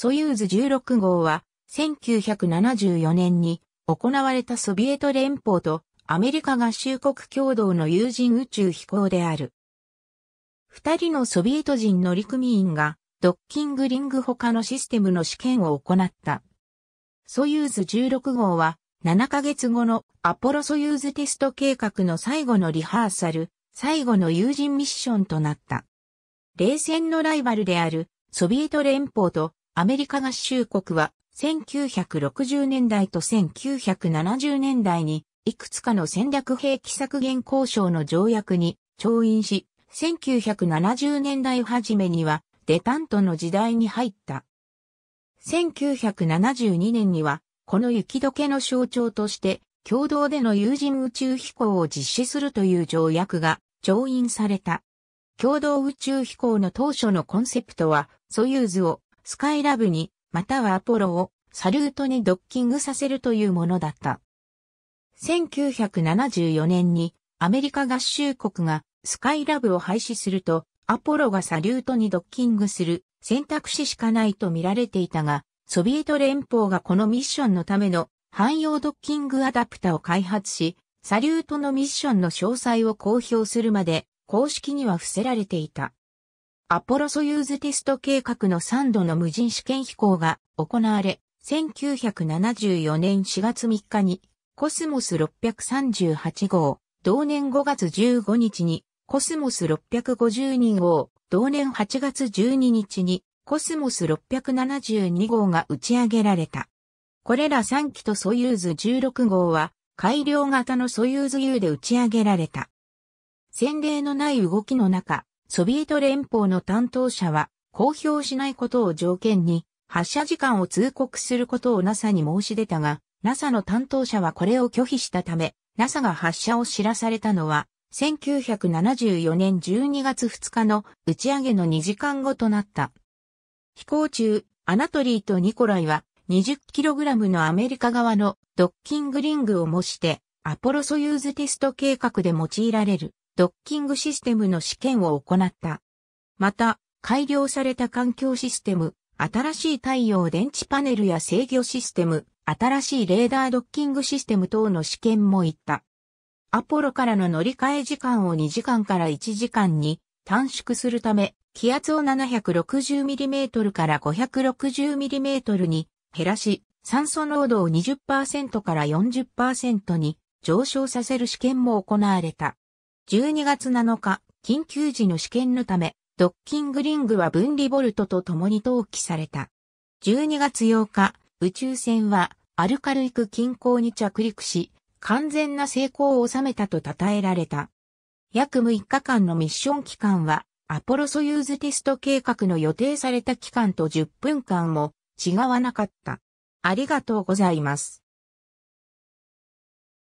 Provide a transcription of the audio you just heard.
ソユーズ16号は、1974年に行われたソビエト連邦とアメリカ合衆国共同の有人宇宙飛行である。二人のソビエト人乗組員がドッキングリング他のシステムの試験を行った。ソユーズ16号は7ヶ月後のアポロソユーズテスト計画の最後のリハーサル、最後の有人ミッションとなった。冷戦のライバルであるソビエト連邦とアメリカ合衆国は1960年代と1970年代にいくつかの戦略兵器削減交渉の条約に調印し、1970年代初めにはデタントの時代に入った。1972年には、この雪解けの象徴として、共同での有人宇宙飛行を実施するという条約が調印された。共同宇宙飛行の当初のコンセプトは、ソユーズをスカイラブに、またはアポロをサルートにドッキングさせるというものだった。1974年にアメリカ合衆国がスカイラブを廃止すると、アポロがサリュートにドッキングする選択肢しかないと見られていたが、ソビエト連邦がこのミッションのための汎用ドッキングアダプタを開発し、サリュートのミッションの詳細を公表するまで公式には伏せられていた。アポロソユーズテスト計画の3度の無人試験飛行が行われ、1974年4月3日にコスモス638号、同年5月15日にコスモス652号、同年8月12日にコスモス672号が打ち上げられた。これら3機とソユーズ16号は改良型のソユーズ U で打ち上げられた。先例のない動きの中、ソビエト連邦の担当者は公表しないことを条件に発射時間を通告することを NASA に申し出たが、NASA の担当者はこれを拒否したため、NASA が発射を知らされたのは、1974年12月2日の打ち上げの2時間後となった。飛行中、アナトリーとニコライは 20kg のアメリカ側のドッキングリングを模してアポロソユーズテスト計画で用いられるドッキングシステムの試験を行った。また、改良された環境システム、新しい太陽電池パネルや制御システム、新しいレーダードッキングシステム等の試験も行った。アポロからの乗り換え時間を2時間から1時間に短縮するため、気圧を 760mm から 560mm に減らし、酸素濃度を20%から40%に上昇させる試験も行われた。12月7日、緊急時の試験のため、ドッキングリングは分離ボルトと共に投棄された。12月8日、宇宙船はアルカルイク近郊に着陸し、完全な成功を収めたと称えられた。約6日間のミッション期間は、アポロソユーズテスト計画の予定された期間と10分間も違わなかった。ありがとうございます。